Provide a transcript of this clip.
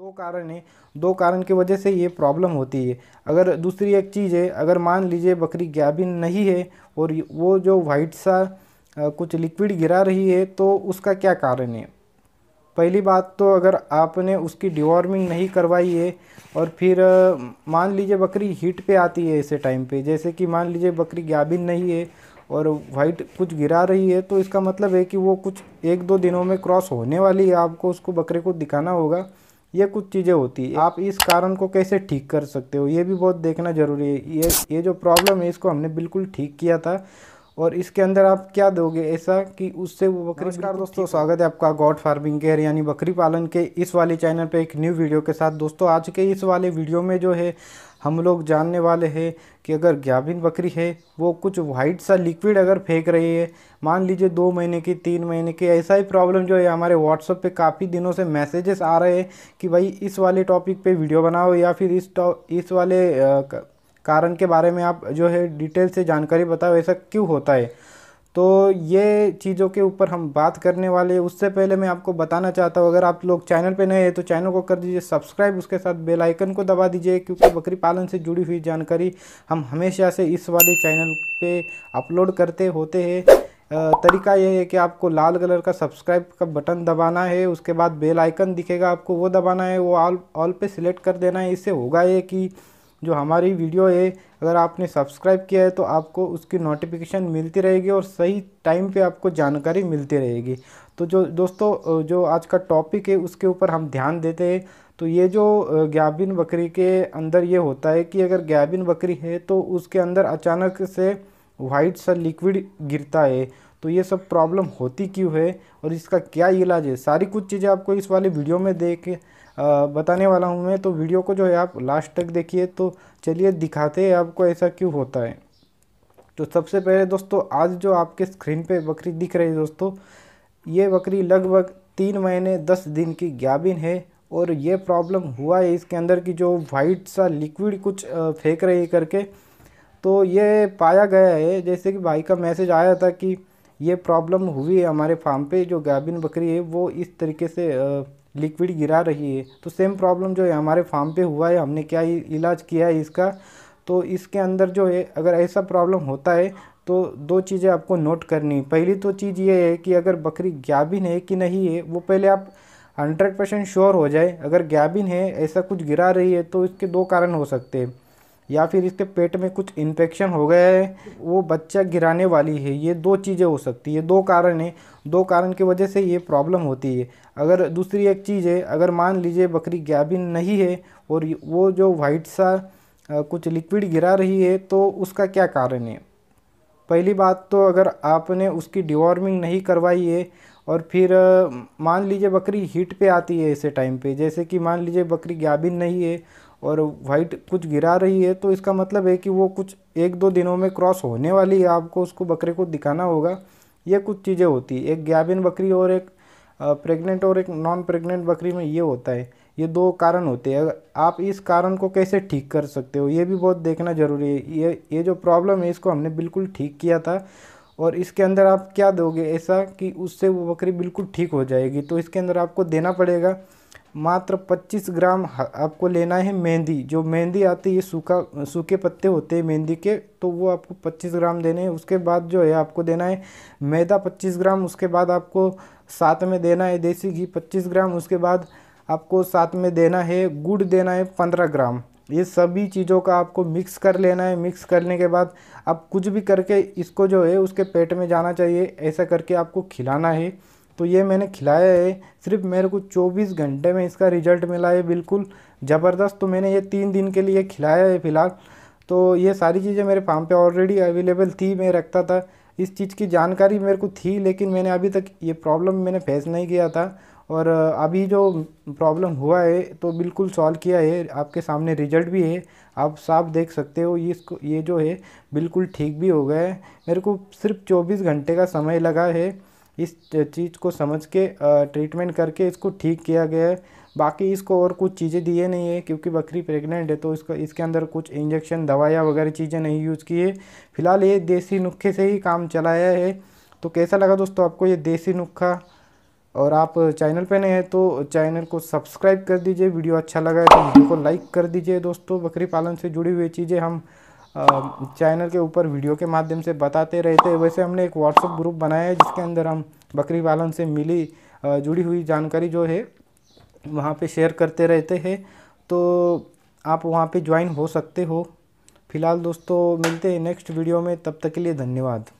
दो कारण है दो कारण की वजह से ये प्रॉब्लम होती है अगर दूसरी एक चीज़ है अगर मान लीजिए बकरी गैबिन नहीं है और वो जो वाइट सा कुछ लिक्विड गिरा रही है तो उसका क्या कारण है पहली बात तो अगर आपने उसकी डिवॉर्मिंग नहीं करवाई है और फिर मान लीजिए बकरी हीट पे आती है ऐसे टाइम पे जैसे कि मान लीजिए बकरी गाभिन नहीं है और वाइट कुछ गिरा रही है तो इसका मतलब है कि वो कुछ एक दो दिनों में क्रॉस होने वाली है आपको उसको बकरे को दिखाना होगा ये कुछ चीज़ें होती है आप इस कारण को कैसे ठीक कर सकते हो ये भी बहुत देखना ज़रूरी है ये ये जो प्रॉब्लम है इसको हमने बिल्कुल ठीक किया था और इसके अंदर आप क्या दोगे ऐसा कि उससे वो बकरी नमस्कार दोस्तों स्वागत है आपका गॉड फार्मिंग केयर यानी बकरी पालन के इस वाले चैनल पे एक न्यू वीडियो के साथ दोस्तों आज के इस वाले वीडियो में जो है हम लोग जानने वाले हैं कि अगर ग्याबिन बकरी है वो कुछ वाइट सा लिक्विड अगर फेंक रही है मान लीजिए दो महीने की तीन महीने की ऐसा ही प्रॉब्लम जो है हमारे व्हाट्सअप पे काफ़ी दिनों से मैसेजेस आ रहे हैं कि भाई इस वाले टॉपिक पे वीडियो बनाओ या फिर इस इस वाले कारण के बारे में आप जो है डिटेल से जानकारी बताओ ऐसा क्यों होता है तो ये चीज़ों के ऊपर हम बात करने वाले हैं उससे पहले मैं आपको बताना चाहता हूँ अगर आप लोग चैनल पे नए हैं तो चैनल को कर दीजिए सब्सक्राइब उसके साथ बेल आइकन को दबा दीजिए क्योंकि बकरी पालन से जुड़ी हुई जानकारी हम हमेशा से इस वाले चैनल पे अपलोड करते होते हैं तरीका यह है कि आपको लाल कलर का सब्सक्राइब का बटन दबाना है उसके बाद बेल आइकन दिखेगा आपको वो दबाना है वो ऑल ऑल पर सिलेक्ट कर देना है इससे होगा ये कि जो हमारी वीडियो है अगर आपने सब्सक्राइब किया है तो आपको उसकी नोटिफिकेशन मिलती रहेगी और सही टाइम पे आपको जानकारी मिलती रहेगी तो जो दोस्तों जो आज का टॉपिक है उसके ऊपर हम ध्यान देते हैं तो ये जो ग्याबिन बकरी के अंदर ये होता है कि अगर ग्याबिन बकरी है तो उसके अंदर अचानक से वाइट सा लिक्विड गिरता है तो ये सब प्रॉब्लम होती क्यों है और इसका क्या इलाज है सारी कुछ चीज़ें आपको इस वाले वीडियो में देख बताने वाला हूँ मैं तो वीडियो को जो है आप लास्ट तक देखिए तो चलिए दिखाते हैं आपको ऐसा क्यों होता है तो सबसे पहले दोस्तों आज जो आपके स्क्रीन पे बकरी दिख रही है दोस्तों ये बकरी लगभग तीन महीने दस दिन की गैबिन है और ये प्रॉब्लम हुआ है इसके अंदर की जो वाइट सा लिक्विड कुछ फेंक रही है करके तो ये पाया गया है जैसे कि भाई का मैसेज आया था कि ये प्रॉब्लम हुई है हमारे फार्म पे जो गैबिन बकरी है वो इस तरीके से लिक्विड गिरा रही है तो सेम प्रॉब्लम जो है हमारे फार्म पे हुआ है हमने क्या इलाज किया है इसका तो इसके अंदर जो है अगर ऐसा प्रॉब्लम होता है तो दो चीज़ें आपको नोट करनी पहली तो चीज़ ये है कि अगर बकरी गाभिन है कि नहीं है वो पहले आप हंड्रेड परसेंट श्योर हो जाए अगर गाभिन है ऐसा कुछ गिरा रही है तो इसके दो कारण हो सकते हैं या फिर इसके पेट में कुछ इन्फेक्शन हो गया है वो बच्चा गिराने वाली है ये दो चीज़ें हो सकती है दो कारण है दो कारण की वजह से ये प्रॉब्लम होती है अगर दूसरी एक चीज़ है अगर मान लीजिए बकरी गैबिन नहीं है और वो जो वाइट सा कुछ लिक्विड गिरा रही है तो उसका क्या कारण है पहली बात तो अगर आपने उसकी डिवॉर्मिंग नहीं करवाई है और फिर मान लीजिए बकरी हीट पे आती है ऐसे टाइम पे जैसे कि मान लीजिए बकरी गाबिन नहीं है और वाइट कुछ गिरा रही है तो इसका मतलब है कि वो कुछ एक दो दिनों में क्रॉस होने वाली है आपको उसको बकरे को दिखाना होगा ये कुछ चीज़ें होती है एक गैबिन बकरी और एक प्रेग्नेंट और एक नॉन प्रेग्नेंट बकरी में ये होता है ये दो कारण होते हैं आप इस कारण को कैसे ठीक कर सकते हो ये भी बहुत देखना ज़रूरी है ये ये जो प्रॉब्लम है इसको हमने बिल्कुल ठीक किया था और इसके अंदर आप क्या दोगे ऐसा कि उससे वो बकरी बिल्कुल ठीक हो जाएगी तो इसके अंदर आपको देना पड़ेगा मात्र 25 ग्राम आपको लेना है मेहंदी जो मेहंदी आती है सूखा सूखे पत्ते होते हैं मेहंदी के तो वो आपको 25 ग्राम देने हैं उसके बाद जो है आपको देना है मैदा 25 ग्राम उसके बाद आपको साथ में देना है देसी घी 25 ग्राम उसके बाद आपको साथ में देना है गुड़ देना है 15 ग्राम ये सभी चीज़ों का आपको मिक्स कर लेना है मिक्स करने के बाद आप कुछ भी करके इसको जो है उसके पेट में जाना चाहिए ऐसा करके आपको खिलाना है तो ये मैंने खिलाया है सिर्फ मेरे को 24 घंटे में इसका रिजल्ट मिला है बिल्कुल ज़बरदस्त तो मैंने ये तीन दिन के लिए खिलाया है फ़िलहाल तो ये सारी चीज़ें मेरे फार्म पे ऑलरेडी अवेलेबल थी मैं रखता था इस चीज़ की जानकारी मेरे को थी लेकिन मैंने अभी तक ये प्रॉब्लम मैंने फेस नहीं किया था और अभी जो प्रॉब्लम हुआ है तो बिल्कुल सॉल्व किया है आपके सामने रिजल्ट भी है आप साफ देख सकते हो ये इसको ये जो है बिल्कुल ठीक भी हो गया है मेरे को सिर्फ 24 घंटे का समय लगा है इस चीज़ को समझ के ट्रीटमेंट करके इसको ठीक किया गया है बाकी इसको और कुछ चीज़ें दिए नहीं है क्योंकि बकरी प्रेग्नेंट है तो इसको इसके अंदर कुछ इंजेक्शन दवाया वगैरह चीज़ें नहीं यूज़ की है फिलहाल ये देसी नुखे से ही काम चलाया है तो कैसा लगा दोस्तों आपको ये देसी नुखा और आप चैनल पे नए हैं तो चैनल को सब्सक्राइब कर दीजिए वीडियो अच्छा लगा है तो वीडियो को लाइक कर दीजिए दोस्तों बकरी पालन से जुड़ी हुई चीज़ें हम चैनल के ऊपर वीडियो के माध्यम से बताते रहते वैसे हमने एक व्हाट्सअप ग्रुप बनाया है जिसके अंदर हम बकरी पालन से मिली जुड़ी हुई जानकारी जो है वहाँ पे शेयर करते रहते हैं तो आप वहाँ पे ज्वाइन हो सकते हो फिलहाल दोस्तों मिलते हैं नेक्स्ट वीडियो में तब तक के लिए धन्यवाद